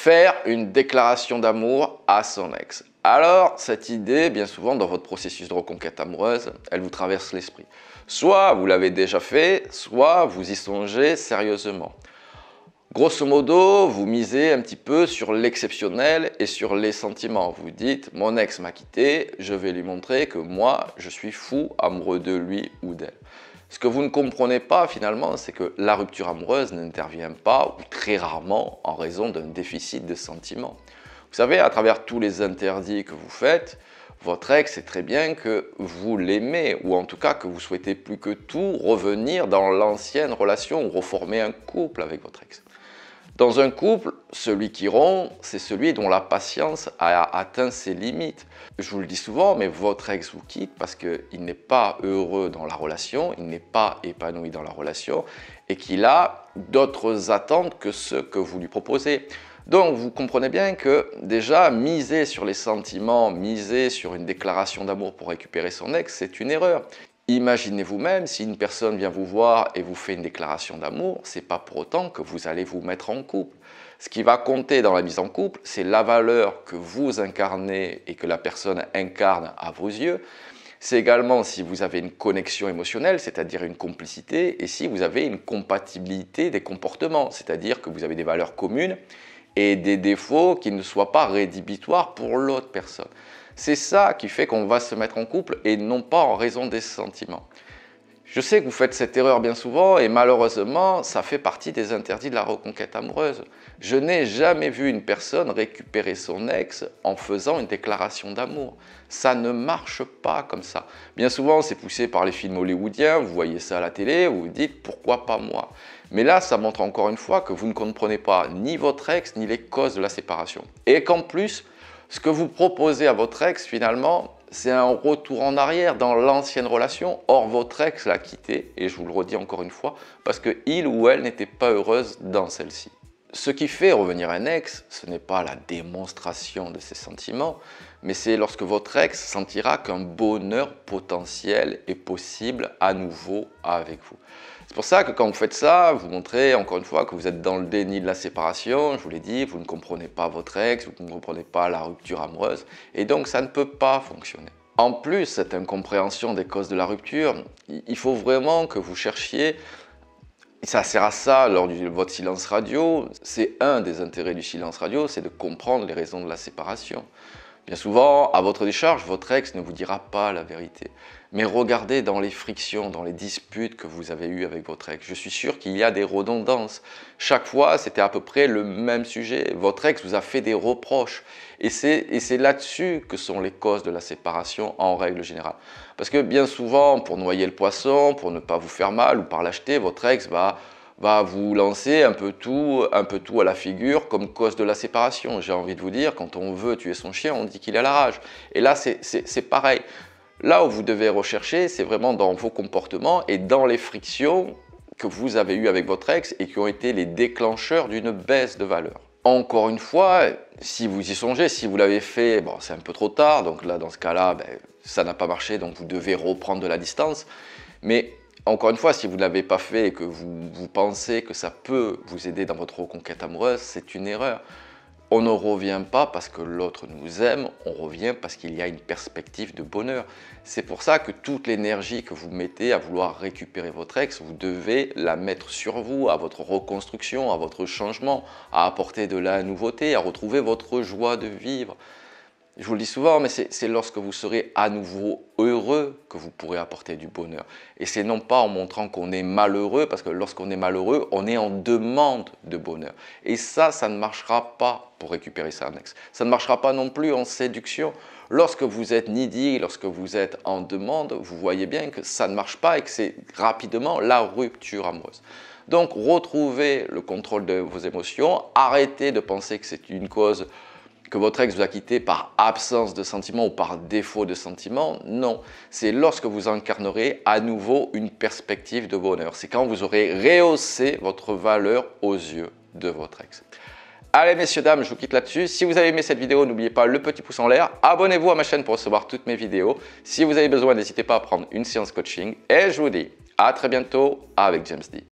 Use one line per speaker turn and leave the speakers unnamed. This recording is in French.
faire une déclaration d'amour à son ex. Alors, cette idée, bien souvent, dans votre processus de reconquête amoureuse, elle vous traverse l'esprit. Soit vous l'avez déjà fait, soit vous y songez sérieusement. Grosso modo, vous misez un petit peu sur l'exceptionnel et sur les sentiments. Vous dites, mon ex m'a quitté, je vais lui montrer que moi, je suis fou, amoureux de lui ou d'elle. Ce que vous ne comprenez pas finalement, c'est que la rupture amoureuse n'intervient pas ou très rarement en raison d'un déficit de sentiments. Vous savez, à travers tous les interdits que vous faites, votre ex sait très bien que vous l'aimez ou en tout cas que vous souhaitez plus que tout revenir dans l'ancienne relation ou reformer un couple avec votre ex. Dans un couple, celui qui rompt, c'est celui dont la patience a atteint ses limites. Je vous le dis souvent, mais votre ex vous quitte parce qu'il n'est pas heureux dans la relation, il n'est pas épanoui dans la relation et qu'il a d'autres attentes que ce que vous lui proposez. Donc vous comprenez bien que déjà miser sur les sentiments, miser sur une déclaration d'amour pour récupérer son ex, c'est une erreur. Imaginez-vous même si une personne vient vous voir et vous fait une déclaration d'amour, c'est pas pour autant que vous allez vous mettre en couple. Ce qui va compter dans la mise en couple, c'est la valeur que vous incarnez et que la personne incarne à vos yeux. C'est également si vous avez une connexion émotionnelle, c'est-à-dire une complicité, et si vous avez une compatibilité des comportements, c'est-à-dire que vous avez des valeurs communes et des défauts qui ne soient pas rédhibitoires pour l'autre personne. C'est ça qui fait qu'on va se mettre en couple et non pas en raison des sentiments. Je sais que vous faites cette erreur bien souvent et malheureusement, ça fait partie des interdits de la reconquête amoureuse. Je n'ai jamais vu une personne récupérer son ex en faisant une déclaration d'amour. Ça ne marche pas comme ça. Bien souvent, c'est poussé par les films hollywoodiens, vous voyez ça à la télé, vous vous dites pourquoi pas moi. Mais là, ça montre encore une fois que vous ne comprenez pas ni votre ex, ni les causes de la séparation. Et qu'en plus, ce que vous proposez à votre ex, finalement, c'est un retour en arrière dans l'ancienne relation. Or, votre ex l'a quitté, et je vous le redis encore une fois, parce que il ou elle n'était pas heureuse dans celle-ci. Ce qui fait revenir un ex, ce n'est pas la démonstration de ses sentiments, mais c'est lorsque votre ex sentira qu'un bonheur potentiel est possible à nouveau avec vous. C'est pour ça que quand vous faites ça, vous montrez encore une fois que vous êtes dans le déni de la séparation, je vous l'ai dit, vous ne comprenez pas votre ex, vous ne comprenez pas la rupture amoureuse, et donc ça ne peut pas fonctionner. En plus, cette incompréhension des causes de la rupture, il faut vraiment que vous cherchiez ça sert à ça lors du vote silence radio. C'est un des intérêts du silence radio, c'est de comprendre les raisons de la séparation. Bien souvent, à votre décharge, votre ex ne vous dira pas la vérité. Mais regardez dans les frictions, dans les disputes que vous avez eues avec votre ex. Je suis sûr qu'il y a des redondances. Chaque fois, c'était à peu près le même sujet. Votre ex vous a fait des reproches. Et c'est là-dessus que sont les causes de la séparation en règle générale. Parce que bien souvent, pour noyer le poisson, pour ne pas vous faire mal ou par l'acheter, votre ex va va vous lancer un peu tout, un peu tout à la figure comme cause de la séparation. J'ai envie de vous dire, quand on veut tuer son chien, on dit qu'il a la rage. Et là, c'est pareil. Là où vous devez rechercher, c'est vraiment dans vos comportements et dans les frictions que vous avez eues avec votre ex et qui ont été les déclencheurs d'une baisse de valeur. Encore une fois, si vous y songez, si vous l'avez fait, bon, c'est un peu trop tard. Donc là, dans ce cas-là, ben, ça n'a pas marché, donc vous devez reprendre de la distance. Mais encore une fois, si vous ne l'avez pas fait et que vous, vous pensez que ça peut vous aider dans votre reconquête amoureuse, c'est une erreur. On ne revient pas parce que l'autre nous aime, on revient parce qu'il y a une perspective de bonheur. C'est pour ça que toute l'énergie que vous mettez à vouloir récupérer votre ex, vous devez la mettre sur vous, à votre reconstruction, à votre changement, à apporter de la nouveauté, à retrouver votre joie de vivre. Je vous le dis souvent, mais c'est lorsque vous serez à nouveau heureux que vous pourrez apporter du bonheur. Et c'est non pas en montrant qu'on est malheureux, parce que lorsqu'on est malheureux, on est en demande de bonheur. Et ça, ça ne marchera pas pour récupérer sa annexe. Ça ne marchera pas non plus en séduction. Lorsque vous êtes needy, lorsque vous êtes en demande, vous voyez bien que ça ne marche pas et que c'est rapidement la rupture amoureuse. Donc, retrouvez le contrôle de vos émotions, arrêtez de penser que c'est une cause que votre ex vous a quitté par absence de sentiment ou par défaut de sentiment. Non, c'est lorsque vous incarnerez à nouveau une perspective de bonheur. C'est quand vous aurez rehaussé votre valeur aux yeux de votre ex. Allez messieurs, dames, je vous quitte là-dessus. Si vous avez aimé cette vidéo, n'oubliez pas le petit pouce en l'air. Abonnez-vous à ma chaîne pour recevoir toutes mes vidéos. Si vous avez besoin, n'hésitez pas à prendre une séance coaching. Et je vous dis à très bientôt avec James D.